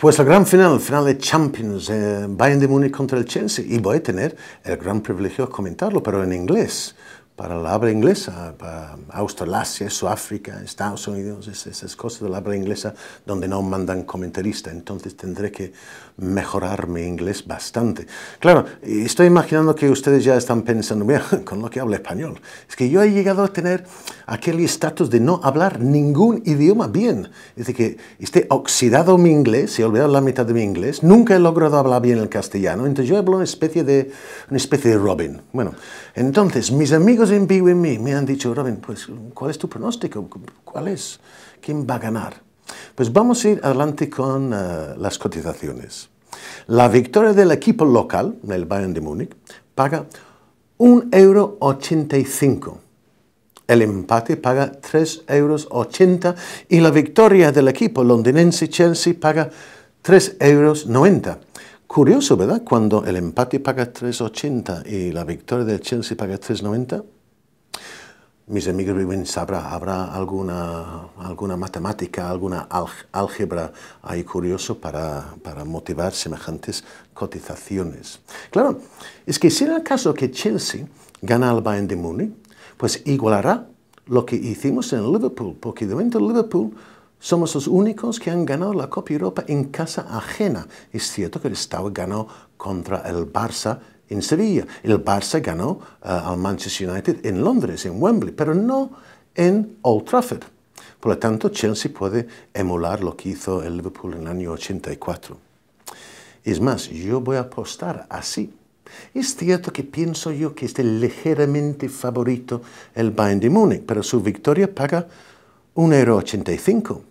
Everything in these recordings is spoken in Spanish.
Pues el gran final, el final de Champions, eh, Bayern de Múnich contra el Chelsea, y voy a tener el gran privilegio de comentarlo, pero en inglés, para la habla inglesa, para Australasia, Sudáfrica, Estados Unidos, esas cosas de la habla inglesa donde no mandan comentarista, entonces tendré que mejorar mi inglés bastante. Claro, estoy imaginando que ustedes ya están pensando, mira, con lo que habla español, es que yo he llegado a tener aquel estatus de no hablar ningún idioma bien, es decir, que esté oxidado mi inglés, he olvidado la mitad de mi inglés, nunca he logrado hablar bien el castellano, entonces yo hablo una especie de, una especie de Robin. Bueno, entonces mis amigos en en BWME, me han dicho, Robin, pues, ¿cuál es tu pronóstico? ¿Cuál es? ¿Quién va a ganar? Pues vamos a ir adelante con eh, las cotizaciones. La victoria del equipo local, el Bayern de Múnich, paga 1,85 euro. El empate paga 3,80 euros y la victoria del equipo londinense Chelsea paga 3,90 euros. Curioso, ¿verdad? Cuando el empate paga 3,80 y la victoria del Chelsea paga 3,90 mis amigos viven, sabrá, habrá alguna, matemática, alguna álgebra ahí curioso para, motivar semejantes cotizaciones. Claro, es que si en el caso que Chelsea gana al Bayern de Múnich, pues igualará lo que hicimos en Liverpool, porque de momento Liverpool somos los únicos que han ganado la Copa Europa en casa ajena. Es cierto que el Estado ganó contra el Barça en Sevilla. El Barça ganó eh, al Manchester United en Londres, en Wembley, pero no en Old Trafford. Por lo tanto, Chelsea puede emular lo que hizo el Liverpool en el año 84. Es más, yo voy a apostar así. Es cierto que pienso yo que esté ligeramente favorito el Bayern de Múnich, pero su victoria paga 1,85€.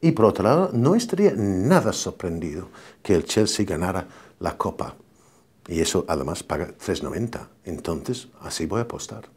Y por otro lado, no estaría nada sorprendido que el Chelsea ganara la Copa. Y eso además paga 3,90. Entonces, así voy a apostar.